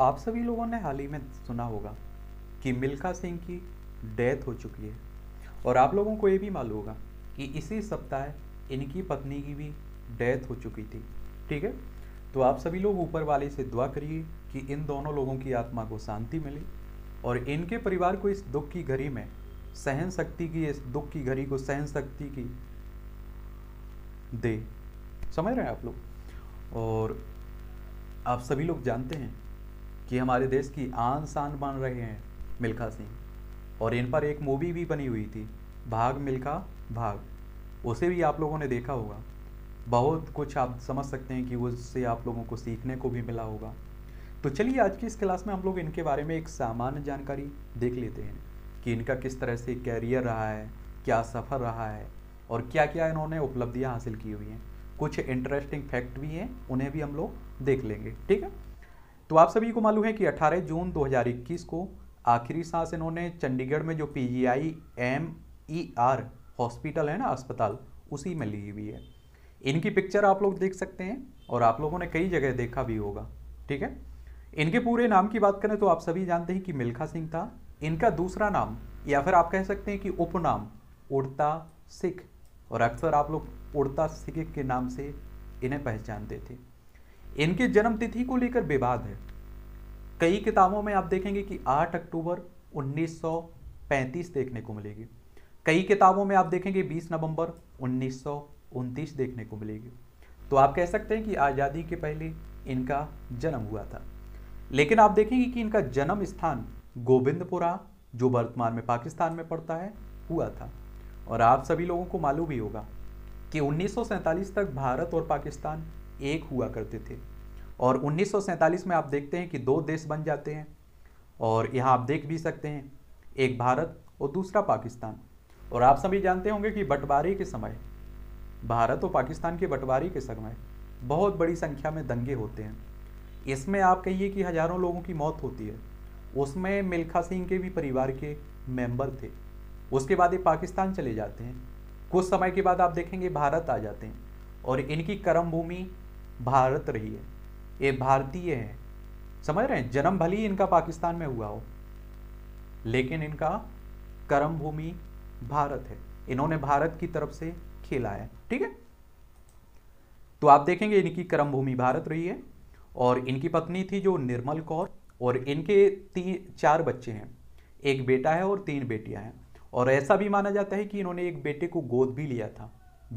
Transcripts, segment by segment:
आप सभी लोगों ने हाल ही में सुना होगा कि मिल्खा सिंह की डेथ हो चुकी है और आप लोगों को ये भी मालूम होगा कि इसी सप्ताह इनकी पत्नी की भी डेथ हो चुकी थी ठीक है तो आप सभी लोग ऊपर वाले से दुआ करिए कि इन दोनों लोगों की आत्मा को शांति मिले और इनके परिवार को इस दुख की घड़ी में सहन शक्ति की इस दुख की घड़ी को सहन शक्ति की दे समझ रहे हैं आप लोग और आप सभी लोग जानते हैं कि हमारे देश की आन शान बन रहे हैं मिल्खा सिंह और इन पर एक मूवी भी बनी हुई थी भाग मिल्खा भाग उसे भी आप लोगों ने देखा होगा बहुत कुछ आप समझ सकते हैं कि उससे आप लोगों को सीखने को भी मिला होगा तो चलिए आज की इस क्लास में हम लोग इनके बारे में एक सामान्य जानकारी देख लेते हैं कि इनका किस तरह से कैरियर रहा है क्या सफ़र रहा है और क्या क्या इन्होंने उपलब्धियाँ हासिल की हुई हैं कुछ इंटरेस्टिंग फैक्ट भी हैं उन्हें भी हम लोग देख लेंगे ठीक है तो आप सभी को मालूम है कि 18 जून 2021 को आखिरी सांस इन्होंने चंडीगढ़ में जो P G I M E R hospital है ना अस्पताल उसी में ली हुई है इनकी पिक्चर आप लोग देख सकते हैं और आप लोगों ने कई जगह देखा भी होगा ठीक है इनके पूरे नाम की बात करें तो आप सभी जानते हैं कि मिल्खा सिंह था इनका दूसरा नाम या फिर आप कह सकते हैं कि उपनाम उड़ता सिख और अक्सर आप लोग उड़ता सिख के नाम से इन्हें पहचानते थे इनके जन्मतिथि को लेकर विवाद है कई किताबों में आप देखेंगे कि 8 अक्टूबर 1935 देखने को मिलेगी कई किताबों में आप देखेंगे 20 नवंबर उन्नीस देखने को मिलेगी तो आप कह सकते हैं कि आज़ादी के पहले इनका जन्म हुआ था लेकिन आप देखेंगे कि इनका जन्म स्थान गोविंदपुरा जो वर्तमान में पाकिस्तान में पड़ता है हुआ था और आप सभी लोगों को मालूम ही होगा कि उन्नीस तक भारत और पाकिस्तान एक हुआ करते थे और उन्नीस में आप देखते हैं कि दो देश बन जाते हैं और यहाँ आप देख भी सकते हैं एक भारत और दूसरा पाकिस्तान और आप सभी जानते होंगे कि बंटवारे के समय भारत और पाकिस्तान के बंटवारे के समय बहुत बड़ी संख्या में दंगे होते हैं इसमें आप कहिए कि हज़ारों लोगों की मौत होती है उसमें मिल्खा सिंह के भी परिवार के मेंबर थे उसके बाद ये पाकिस्तान चले जाते हैं कुछ समय के बाद आप देखेंगे भारत आ जाते हैं और इनकी कर्म भूमि भारत रही है ये भारतीय हैं समझ रहे हैं जन्म भले ही इनका पाकिस्तान में हुआ हो लेकिन इनका कर्म भूमि भारत है इन्होंने भारत की तरफ से खेला है ठीक है तो आप देखेंगे इनकी कर्म भूमि भारत रही है और इनकी पत्नी थी जो निर्मल कौर और इनके तीन चार बच्चे हैं एक बेटा है और तीन बेटियां हैं और ऐसा भी माना जाता है कि इन्होंने एक बेटे को गोद भी लिया था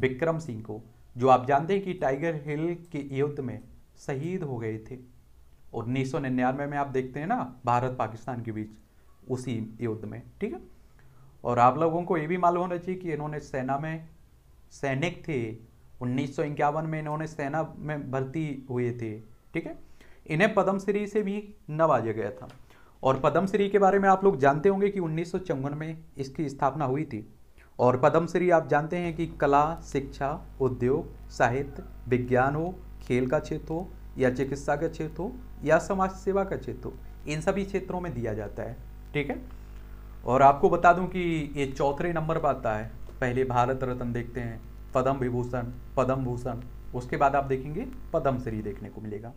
विक्रम सिंह को जो आप जानते हैं कि टाइगर हिल के युद्ध में शहीद हो गए थे और उन्नीस में आप देखते हैं ना भारत पाकिस्तान के बीच उसी युद्ध में ठीक है और आप लोगों को ये भी मालूम होना चाहिए कि इन्होंने सेना में सैनिक थे उन्नीस में इन्होंने सेना में भर्ती हुए थे ठीक है इन्हें पद्मश्री से भी नवाजा गया था और पद्मश्री के बारे में आप लोग जानते होंगे कि उन्नीस में इसकी स्थापना हुई थी और पद्मश्री आप जानते हैं कि कला शिक्षा उद्योग साहित्य विज्ञान हो खेल का क्षेत्र हो या चिकित्सा का क्षेत्र हो या समाज सेवा का क्षेत्र हो इन सभी क्षेत्रों में दिया जाता है ठीक है और आपको बता दूं कि ये चौथे नंबर पर आता है पहले भारत रत्न देखते हैं पद्म विभूषण पद्म भूषण उसके बाद आप देखेंगे पद्म श्री देखने को मिलेगा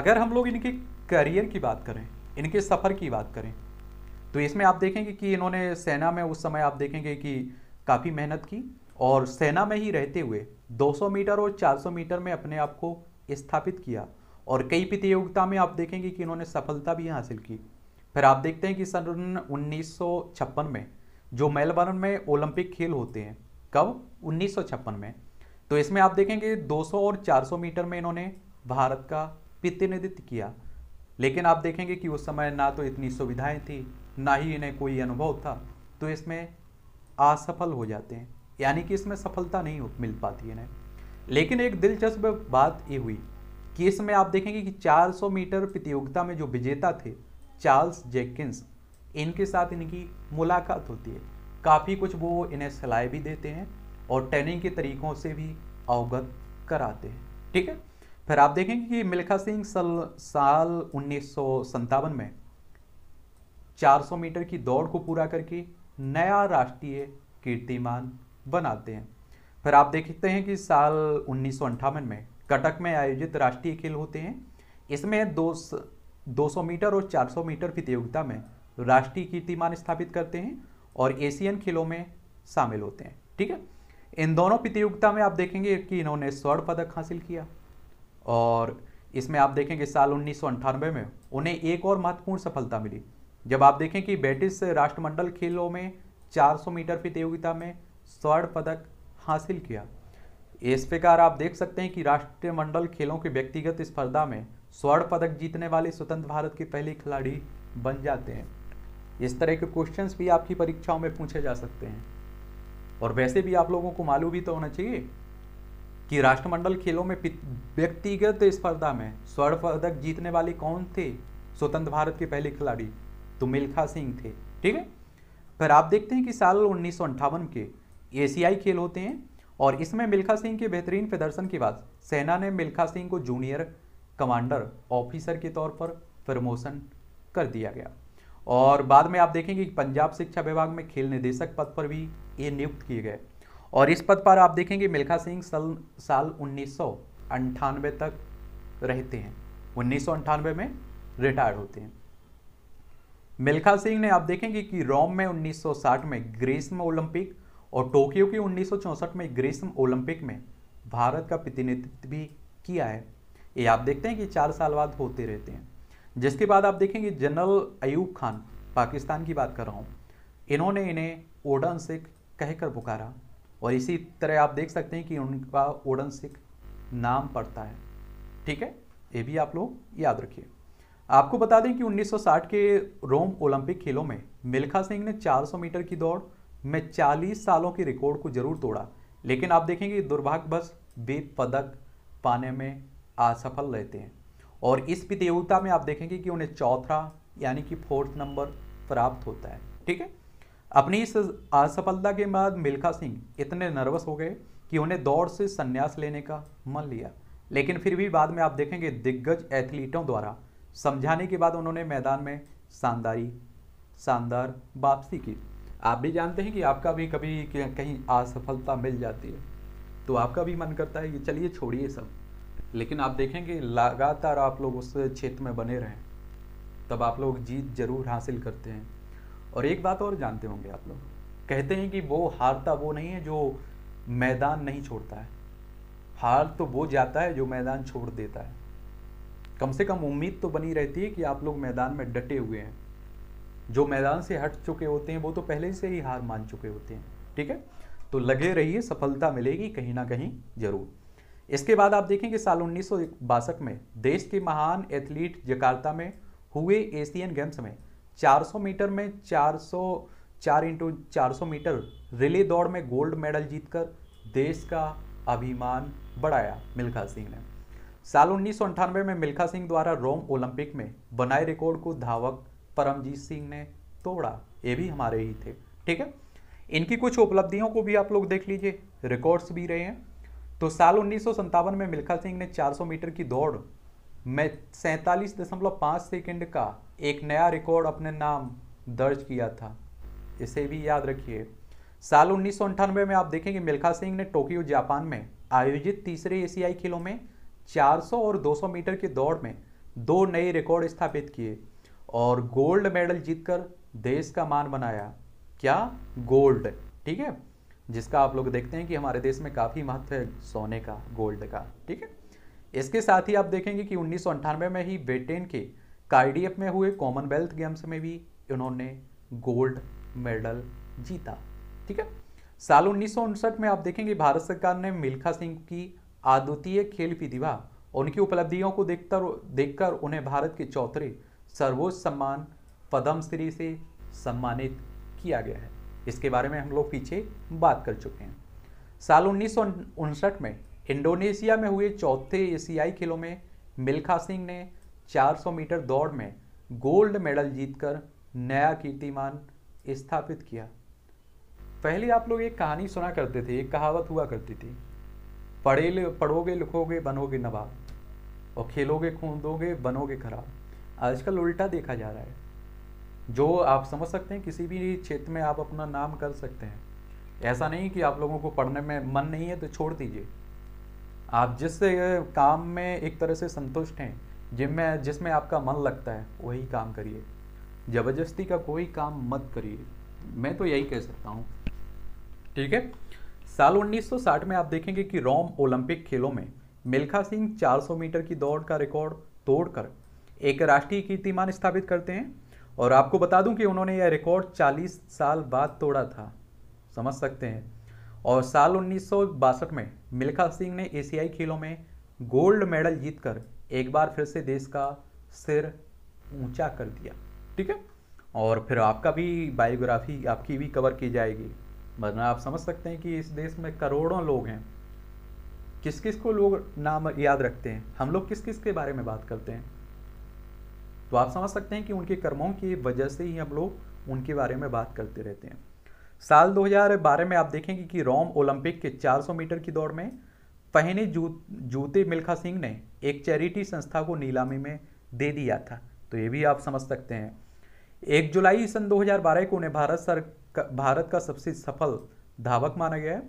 अगर हम लोग इनके करियर की बात करें इनके सफ़र की बात करें तो इसमें आप देखेंगे कि इन्होंने सेना में उस समय आप देखेंगे कि काफ़ी मेहनत की और सेना में ही रहते हुए 200 मीटर और 400 मीटर में अपने आप को स्थापित किया और कई प्रतियोगिता में आप देखेंगे कि इन्होंने सफलता भी हासिल की फिर आप देखते हैं कि सन उन्नीस में जो मेलबर्न में ओलंपिक खेल होते हैं कब उन्नीस में तो इसमें आप देखेंगे 200 और 400 मीटर में इन्होंने भारत का प्रतिनिधित्व किया लेकिन आप देखेंगे कि उस समय ना तो इतनी सुविधाएं थी ना ही इन्हें कोई अनुभव था तो इसमें असफल हो जाते हैं यानी कि इसमें सफलता नहीं मिल पाती है लेकिन एक दिलचस्प बात ये हुई कि इसमें आप देखेंगे कि 400 मीटर प्रतियोगिता में जो विजेता थे चार्ल्स जेकिंस इनके साथ इनकी मुलाकात होती है काफ़ी कुछ वो इन्हें सलाह भी देते हैं और ट्रेनिंग के तरीकों से भी अवगत कराते हैं ठीक है फिर आप देखेंगे कि मिल्खा सिंह सल साल उन्नीस में 400 मीटर की दौड़ को पूरा करके नया राष्ट्रीय कीर्तिमान बनाते हैं फिर आप देखते हैं कि साल उन्नीस में कटक में आयोजित राष्ट्रीय खेल होते हैं इसमें दो दो सौ मीटर और चार सौ मीटर प्रतियोगिता में राष्ट्रीय कीर्तिमान स्थापित करते हैं और एशियन खेलों में शामिल होते हैं ठीक है इन दोनों प्रतियोगिता में आप देखेंगे कि इन्होंने स्वर्ण पदक हासिल किया और इसमें आप देखेंगे साल उन्नीस में उन्हें एक और महत्वपूर्ण सफलता मिली जब आप देखें कि ब्रिटिश राष्ट्रमंडल खेलों में 400 मीटर प्रतियोगिता में स्वर्ण पदक हासिल किया इस प्रकार आप देख सकते हैं कि राष्ट्रीय मंडल खेलों के व्यक्तिगत स्पर्धा में स्वर्ण पदक जीतने वाले स्वतंत्र भारत के पहले खिलाड़ी बन जाते हैं इस तरह के क्वेश्चंस भी आपकी परीक्षाओं में पूछे जा सकते हैं और वैसे भी आप लोगों को मालूम भी तो होना चाहिए कि राष्ट्रमंडल खेलों में व्यक्तिगत स्पर्धा में स्वर्ण पदक जीतने वाले कौन थे स्वतंत्र भारत के पहले खिलाड़ी तो मिल्खा सिंह थे ठीक है पर आप देखते हैं कि साल उन्नीस के एशियाई खेल होते हैं और इसमें मिल्खा सिंह के बेहतरीन प्रदर्शन के बाद सेना ने मिल्खा सिंह को जूनियर कमांडर ऑफिसर के तौर पर प्रमोशन कर दिया गया और बाद में आप देखेंगे कि पंजाब शिक्षा विभाग में खेल निदेशक पद पर भी ये नियुक्त किए गए और इस पद पर आप देखेंगे मिल्खा सिंह सल साल उन्नीस तक रहते हैं उन्नीस में रिटायर्ड होते हैं मिल्खा सिंह ने आप देखेंगे कि रोम में 1960 में ग्रीष्म ओलंपिक और टोक्यो की उन्नीस में ग्रीष्म ओलंपिक में भारत का प्रतिनिधित्व भी किया है ये आप देखते हैं कि चार साल बाद होते रहते हैं जिसके बाद आप देखेंगे जनरल अयूब खान पाकिस्तान की बात कर रहा हूँ इन्होंने इन्हें ओडन सिख कहकर पुकारा और इसी तरह आप देख सकते हैं कि उनका ओडन सिख नाम पड़ता है ठीक है ये भी आप लोग याद रखिए आपको बता दें कि 1960 के रोम ओलंपिक खेलों में मिल्खा सिंह ने 400 मीटर की दौड़ में चालीस सालों के रिकॉर्ड को जरूर तोड़ा लेकिन आप देखेंगे दुर्भाग्य बस वे पदक पाने में असफल रहते हैं और इस प्रतियोगिता में आप देखेंगे कि उन्हें चौथा यानी कि फोर्थ नंबर प्राप्त होता है ठीक है अपनी इस असफलता के बाद मिल्खा सिंह इतने नर्वस हो गए कि उन्हें दौड़ से संन्यास लेने का मन लिया लेकिन फिर भी बाद में आप देखेंगे दिग्गज एथलीटों द्वारा समझाने के बाद उन्होंने मैदान में शानदारी शानदार वापसी की आप भी जानते हैं कि आपका भी कभी कहीं असफलता मिल जाती है तो आपका भी मन करता है कि चलिए छोड़िए सब लेकिन आप देखेंगे लगातार आप लोग उस क्षेत्र में बने रहें तब आप लोग जीत जरूर हासिल करते हैं और एक बात और जानते होंगे आप लोग कहते हैं कि वो हारता वो नहीं है जो मैदान नहीं छोड़ता है हार तो वो जाता है जो मैदान छोड़ देता है कम से कम उम्मीद तो बनी रहती है कि आप लोग मैदान में डटे हुए हैं जो मैदान से हट चुके होते हैं वो तो पहले से ही हार मान चुके होते हैं ठीक है तो लगे रहिए सफलता मिलेगी कहीं ना कहीं जरूर इसके बाद आप देखेंगे साल उन्नीस में देश के महान एथलीट जकार्ता में हुए एशियन गेम्स में 400 मीटर में 400 चार इंटू चार मीटर रिले दौड़ में गोल्ड मेडल जीतकर देश का अभिमान बढ़ाया मिल्खा सिंह ने साल उन्नीस में मिल्खा सिंह द्वारा रोम ओलंपिक में बनाए रिकॉर्ड को धावक परमजीत सिंह ने तोड़ा ये भी हमारे ही थे ठीक है इनकी कुछ उपलब्धियों को भी आप लोग देख लीजिए रिकॉर्ड्स भी रहे हैं तो साल उन्नीस में मिल्खा सिंह ने 400 मीटर की दौड़ में सैंतालीस दशमलव सेकेंड का एक नया रिकॉर्ड अपने नाम दर्ज किया था इसे भी याद रखिए साल उन्नीस में आप देखेंगे मिल्खा सिंह ने टोक्यो जापान में आयोजित तीसरे एशियाई खेलों में 400 और 200 मीटर की दौड़ में दो नए रिकॉर्ड स्थापित किए और गोल्ड मेडल जीतकर देश का मान बनाया क्या गोल्ड ठीक है जिसका आप लोग देखते हैं कि हमारे देश में काफ़ी महत्व है सोने का गोल्ड का ठीक है इसके साथ ही आप देखेंगे कि उन्नीस में ही ब्रिटेन के कार्डियप में हुए कॉमनवेल्थ गेम्स में भी इन्होंने गोल्ड मेडल जीता ठीक है साल उन्नीस में आप देखेंगे भारत सरकार ने मिल्खा सिंह की अद्वितीय खेल प्रतिभा उनकी उपलब्धियों को देखकर देखकर उन्हें भारत के चौथे सर्वोच्च सम्मान पदम श्री से सम्मानित किया गया है इसके बारे में हम लोग पीछे बात कर चुके हैं साल उन्नीस में इंडोनेशिया में हुए चौथे एशियाई खेलों में मिल्खा सिंह ने 400 मीटर दौड़ में गोल्ड मेडल जीतकर नया कीर्तिमान स्थापित किया पहले आप लोग एक कहानी सुना करते थे एक कहावत हुआ करती थी पढ़े पढ़ोगे लिखोगे बनोगे नवाब और खेलोगे खूंदोगे बनोगे खराब आजकल उल्टा देखा जा रहा है जो आप समझ सकते हैं किसी भी क्षेत्र में आप अपना नाम कर सकते हैं ऐसा नहीं कि आप लोगों को पढ़ने में मन नहीं है तो छोड़ दीजिए आप जिस काम में एक तरह से संतुष्ट हैं जिनमें जिसमें आपका मन लगता है वही काम करिए ज़बरदस्ती का कोई काम मत करिए मैं तो यही कह सकता हूँ ठीक है साल 1960 में आप देखेंगे कि रोम ओलंपिक खेलों में मिल्खा सिंह 400 मीटर की दौड़ का रिकॉर्ड तोड़कर एक राष्ट्रीय कीर्तिमान स्थापित करते हैं और आपको बता दूं कि उन्होंने यह रिकॉर्ड 40 साल बाद तोड़ा था समझ सकते हैं और साल उन्नीस में मिल्खा सिंह ने एशियाई खेलों में गोल्ड मेडल जीतकर एक बार फिर से देश का सिर ऊंचा कर दिया ठीक है और फिर आपका भी बायोग्राफी आपकी भी कवर की जाएगी वरना आप समझ सकते हैं कि इस देश में करोड़ों लोग हैं किस किस को लोग नाम याद रखते हैं हम लोग किस किस के बारे में बात करते हैं तो आप समझ सकते हैं कि उनके कर्मों की वजह से ही हम लोग उनके बारे में बात करते रहते हैं साल 2012 में आप देखेंगे कि रोम ओलंपिक के 400 मीटर की दौड़ में पहने जू जूते मिल्खा सिंह ने एक चैरिटी संस्था को नीलामी में दे दिया था तो ये भी आप समझ सकते हैं एक जुलाई सन 2012 को उन्हें भारत सर भारत का सबसे सफल धावक माना गया है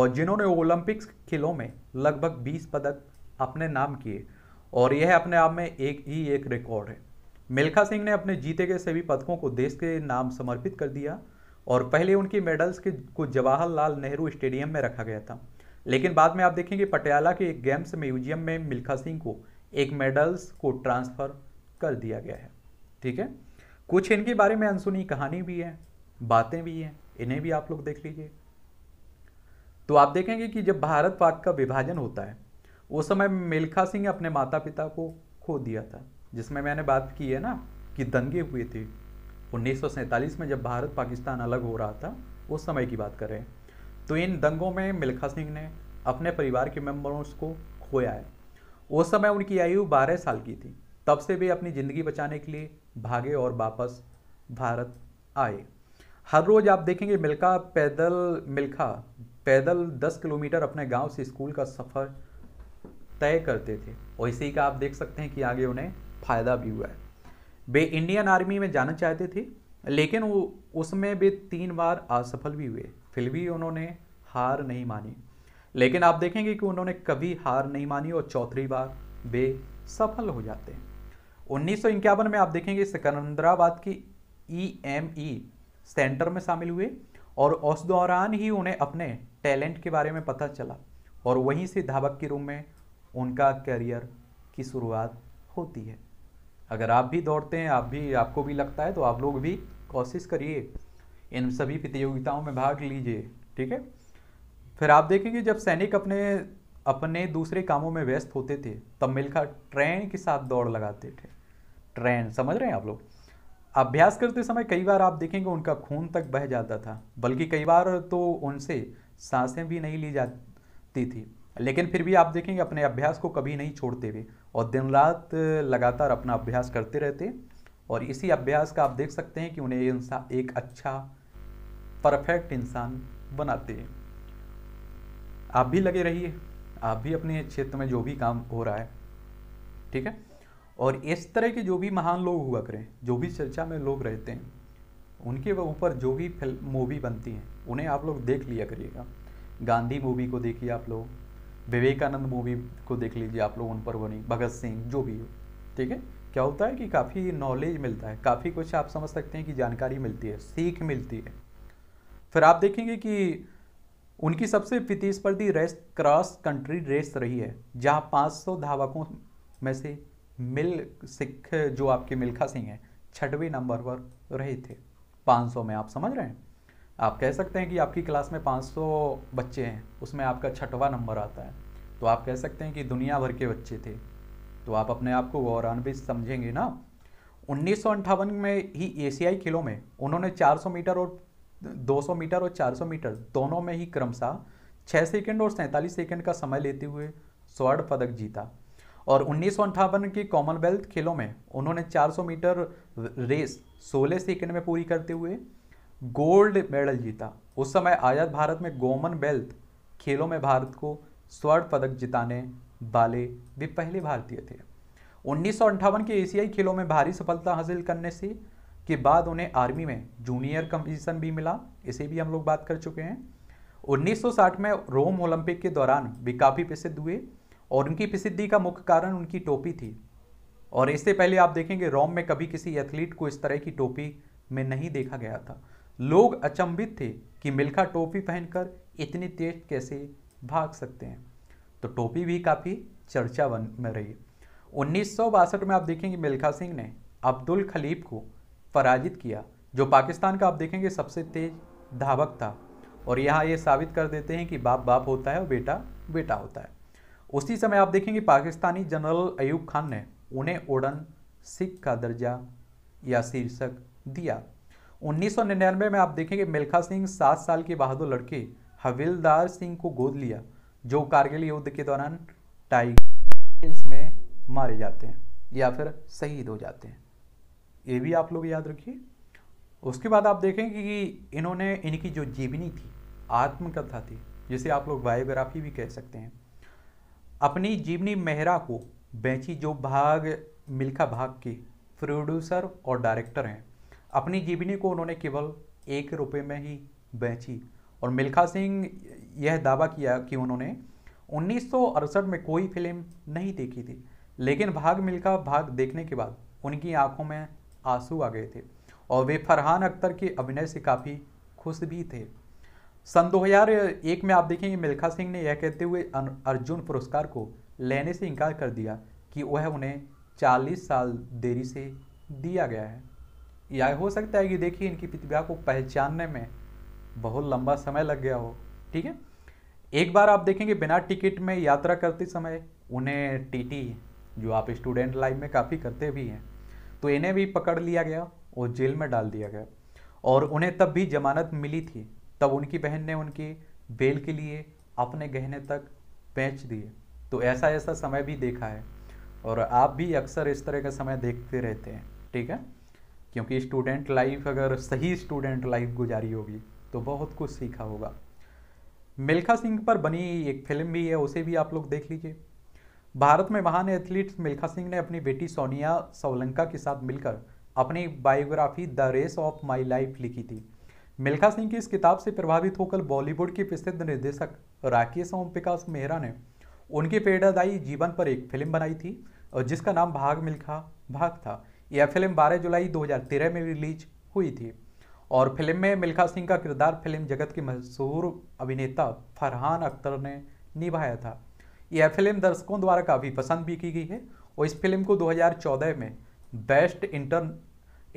और जिन्होंने ओलंपिक्स खेलों में लगभग 20 पदक अपने नाम किए और यह अपने आप में एक ही एक रिकॉर्ड है मिल्खा सिंह ने अपने जीते गए सभी पदकों को देश के नाम समर्पित कर दिया और पहले उनकी मेडल्स के को जवाहरलाल नेहरू स्टेडियम में रखा गया था लेकिन बाद में आप देखेंगे पटियाला के एक गेम्स म्यूजियम में मिल्खा सिंह को एक मेडल्स को ट्रांसफ़र कर दिया गया है ठीक है कुछ इनके बारे में अनसुनी कहानी भी है बातें भी हैं इन्हें भी आप लोग देख लीजिए तो आप देखेंगे कि जब भारत पाक का विभाजन होता है उस समय मिल्खा सिंह अपने माता पिता को खो दिया था जिसमें मैंने बात की है ना कि दंगे हुए थे उन्नीस में जब भारत पाकिस्तान अलग हो रहा था उस समय की बात करें तो इन दंगों में मिल्खा सिंह ने अपने परिवार के मेम्बरों को खोया है उस समय उनकी आयु 12 साल की थी तब से वे अपनी ज़िंदगी बचाने के लिए भागे और वापस भारत आए हर रोज़ आप देखेंगे मिल्खा पैदल मिल्खा पैदल 10 किलोमीटर अपने गांव से स्कूल का सफ़र तय करते थे और इसी का आप देख सकते हैं कि आगे उन्हें फ़ायदा भी हुआ है वे इंडियन आर्मी में जाना चाहते थे लेकिन वो उसमें भी तीन बार असफल भी हुए फिर भी उन्होंने हार नहीं मानी लेकिन आप देखेंगे कि उन्होंने कभी हार नहीं मानी और चौथी बार वे सफल हो जाते हैं उन्नीस में आप देखेंगे सिकंदराबाद की E e M e centre में शामिल हुए और उस दौरान ही उन्हें अपने टैलेंट के बारे में पता चला और वहीं से धावक के रूम में उनका करियर की शुरुआत होती है अगर आप भी दौड़ते हैं आप भी आपको भी लगता है तो आप लोग भी कोशिश करिए इन सभी प्रतियोगिताओं में भाग लीजिए ठीक है फिर आप देखेंगे जब सैनिक अपने अपने दूसरे कामों में व्यस्त होते थे तब मिलकर ट्रेन के साथ दौड़ लगाते थे ट्रेन समझ रहे हैं आप लोग अभ्यास करते समय कई बार आप देखेंगे उनका खून तक बह जाता था बल्कि कई बार तो उनसे सांसें भी नहीं ली जाती थी लेकिन फिर भी आप देखेंगे अपने अभ्यास को कभी नहीं छोड़ते हुए और दिन रात लगातार अपना अभ्यास करते रहते और इसी अभ्यास का आप देख सकते हैं कि उन्हें इंसान एक अच्छा परफेक्ट इंसान बनाते हैं आप भी लगे रहिए आप भी अपने क्षेत्र में जो भी काम हो रहा है ठीक है और इस तरह के जो भी महान लोग हुआ करें जो भी चर्चा में लोग रहते हैं उनके ऊपर जो भी फिल्म मूवी बनती हैं उन्हें आप लोग देख लिया करिएगा गांधी मूवी को देखिए आप लोग विवेकानंद मूवी को देख लीजिए आप लोग उन पर बनी भगत सिंह जो भी हो ठीक है क्या होता है कि काफ़ी नॉलेज मिलता है काफ़ी कुछ आप समझ सकते हैं कि जानकारी मिलती है सीख मिलती है फिर आप देखेंगे कि उनकी सबसे प्रतिस्पर्धी रेस क्रॉस कंट्री रेस रही है जहाँ 500 धावकों में से मिल सिख जो आपके मिल्खा सिंह हैं छठवें नंबर पर रहे थे 500 में आप समझ रहे हैं आप कह सकते हैं कि आपकी क्लास में 500 बच्चे हैं उसमें आपका छठवा नंबर आता है तो आप कह सकते हैं कि दुनिया भर के बच्चे थे तो आप अपने आप को गौरवान्वित समझेंगे ना उन्नीस में ही एशियाई खेलों में उन्होंने 400 मीटर और 200 मीटर और 400 मीटर दोनों में ही क्रमशः 6 सेकंड और सैंतालीस सेकंड का समय लेते हुए स्वर्ण पदक जीता और उन्नीस के कॉमनवेल्थ खेलों में उन्होंने 400 मीटर रेस 16 सेकंड में पूरी करते हुए गोल्ड मेडल जीता उस समय आज़ाद भारत में गोमन वेल्थ खेलों में भारत को स्वर्ण पदक जिताने वाले वे पहले भारतीय थे उन्नीस के एशियाई खेलों में भारी सफलता हासिल करने से के बाद उन्हें आर्मी में जूनियर कमीशन भी मिला इसे भी हम लोग बात कर चुके हैं 1960 में रोम ओलंपिक के दौरान वे काफ़ी प्रसिद्ध हुए और उनकी प्रसिद्धि का मुख्य कारण उनकी टोपी थी और इससे पहले आप देखेंगे रोम में कभी किसी एथलीट को इस तरह की टोपी में नहीं देखा गया था लोग अचंभित थे कि मिल्खा टोपी पहनकर इतनी तेज कैसे भाग सकते हैं तो टोपी भी काफ़ी चर्चा बन में रही उन्नीस में आप देखेंगे मिल्खा सिंह ने अब्दुल खलीब को पराजित किया जो पाकिस्तान का आप देखेंगे सबसे तेज धावक था और यहाँ ये साबित कर देते हैं कि बाप बाप होता है और बेटा बेटा होता है उसी समय आप देखेंगे पाकिस्तानी जनरल अयूब खान ने उन्हें उड़न सिख का दर्जा या शीर्षक दिया 1999 में आप देखेंगे मिल्खा सिंह सात साल के बहादुर लड़के हविलदार सिंह को गोद लिया जो कारगिल युद्ध के दौरान टाइगर हिल्स में मारे जाते हैं या फिर शहीद हो जाते हैं ये भी आप लोग याद रखिए उसके बाद आप देखेंगे कि इन्होंने इनकी जो जीवनी थी आत्मकथा थी जिसे आप लोग बायोग्राफी भी कह सकते हैं अपनी जीवनी मेहरा को बेची जो भाग मिल्खा भाग के प्रोड्यूसर और डायरेक्टर हैं अपनी जीवनी को उन्होंने केवल एक रुपये में ही बेची और मिल्खा सिंह यह दावा किया कि उन्होंने उन्नीस में कोई फिल्म नहीं देखी थी लेकिन भाग मिल्खा भाग देखने के बाद उनकी आंखों में आंसू आ गए थे और वे फरहान अख्तर के अभिनय से काफ़ी खुश भी थे सन 2001 में आप देखेंगे मिल्खा सिंह ने यह कहते हुए अर्जुन पुरस्कार को लेने से इनकार कर दिया कि वह उन्हें 40 साल देरी से दिया गया है या हो सकता है कि देखिए इनकी प्रतिभा को पहचानने में बहुत लंबा समय लग गया हो ठीक है एक बार आप देखेंगे बिना टिकट में यात्रा करते समय उन्हें टीटी जो आप स्टूडेंट लाइफ में काफ़ी करते भी हैं तो इन्हें भी पकड़ लिया गया और जेल में डाल दिया गया और उन्हें तब भी जमानत मिली थी तब उनकी बहन ने उनकी बेल के लिए अपने गहने तक बेच दिए तो ऐसा ऐसा समय भी देखा है और आप भी अक्सर इस तरह का समय देखते रहते हैं ठीक है क्योंकि स्टूडेंट लाइफ अगर सही स्टूडेंट लाइफ गुजारी होगी तो बहुत कुछ सीखा होगा मिल्खा सिंह पर बनी एक फिल्म भी है उसे भी आप लोग देख लीजिए भारत में महान एथलीट मिल्खा सिंह ने अपनी बेटी सोनिया सोलंका के साथ मिलकर अपनी biography the race of my life लिखी थी मिल्खा सिंह की इस किताब से प्रभावित होकर बॉलीवुड के प्रसिद्ध निर्देशक राकेश ओम प्रकाश मेहरा ने उनके पेड़ादायी जीवन पर एक फिल्म बनाई थी जिसका नाम भाग मिल्खा भाग था यह फिल्म 12 जुलाई 2013 में रिलीज हुई थी और फिल्म में मिल्खा सिंह का किरदार फिल्म जगत के मशहूर अभिनेता फरहान अख्तर ने निभाया था यह फिल्म दर्शकों द्वारा काफ़ी पसंद भी की गई है और इस फिल्म को 2014 में बेस्ट इंटर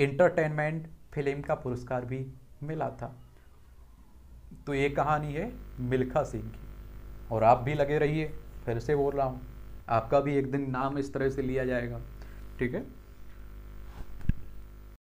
इंटरटेनमेंट फिल्म का पुरस्कार भी मिला था तो ये कहानी है मिल्खा सिंह की और आप भी लगे रहिए फिर से बोल रहा हूँ आपका भी एक दिन नाम इस तरह से लिया जाएगा ठीक है